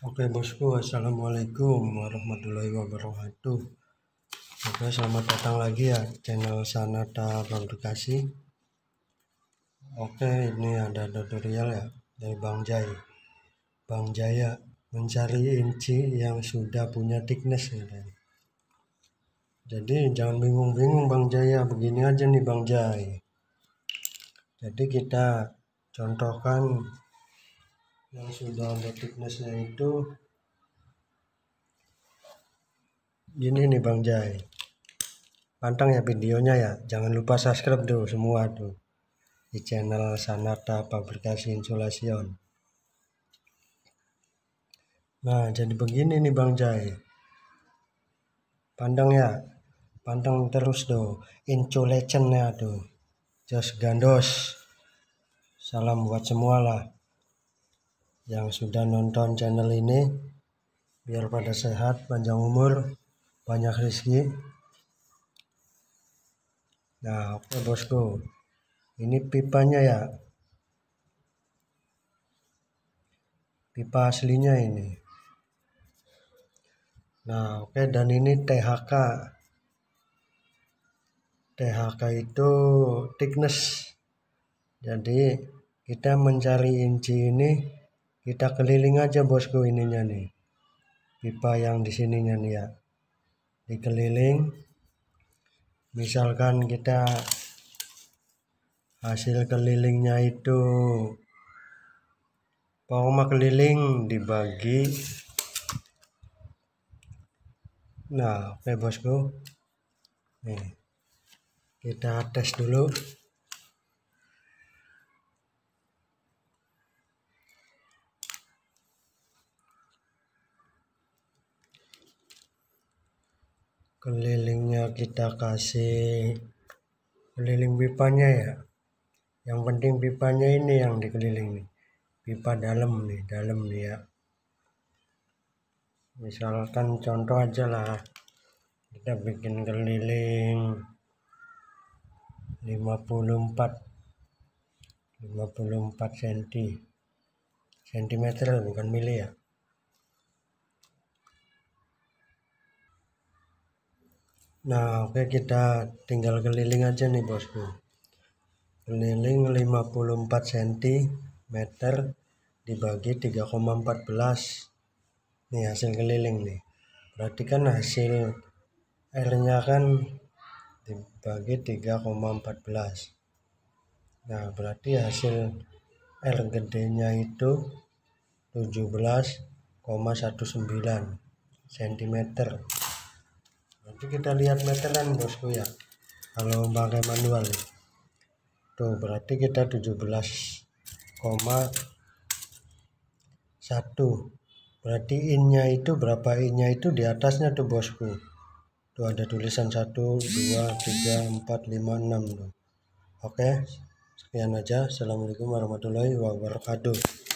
Oke bosku, assalamualaikum warahmatullahi wabarakatuh. Oke, selamat datang lagi ya channel Sanata Bang Dukasi. Oke, ini ada tutorial ya dari Bang Jaya. Bang Jaya mencari inci yang sudah punya thickness ya. gitu. Jadi jangan bingung-bingung Bang Jaya, begini aja nih Bang Jaya. Jadi kita contohkan yang sudah ada thicknessnya itu ini nih Bang Jai pantang ya videonya ya jangan lupa subscribe tuh semua tuh di channel Sanata Fabrikasi Insulation nah jadi begini nih Bang Jai pandang ya pandang terus tuh insulationnya tuh just gandos salam buat semua lah yang sudah nonton channel ini biar pada sehat panjang umur banyak rezeki nah oke okay, bosku ini pipanya ya pipa aslinya ini nah oke okay, dan ini THK THK itu thickness jadi kita mencari inci ini kita keliling aja bosku ininya nih. Pipa yang di sininya nih ya. Dikeliling. Misalkan kita hasil kelilingnya itu Pokoknya keliling dibagi Nah, oke okay, bosku. Nih. Kita tes dulu. kelilingnya kita kasih keliling pipanya ya yang penting pipanya ini yang dikeliling nih pipa dalam nih dalam nih ya misalkan contoh aja lah kita bikin keliling 54 54 cm cm bukan mili ya Nah, oke kita tinggal keliling aja nih bosku. Keliling 54 cm dibagi 3,14. Nih hasil keliling nih. Berarti kan hasil R-nya kan dibagi 3,14. Nah, berarti hasil R gedenya itu 17,19 cm itu kita lihat meteran bosku ya kalau pakai manual tuh berarti kita 17,1 berarti innya itu berapa innya itu di atasnya tuh bosku tuh ada tulisan 1 2 3 4 5 6 tuh oke sekian aja assalamualaikum warahmatullahi wabarakatuh